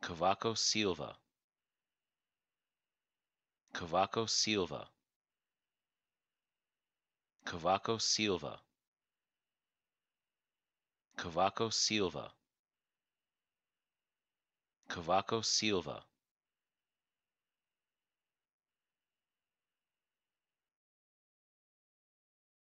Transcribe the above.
Cavaco Silva Cavaco Silva Cavaco Silva Cavaco Silva Cavaco Silva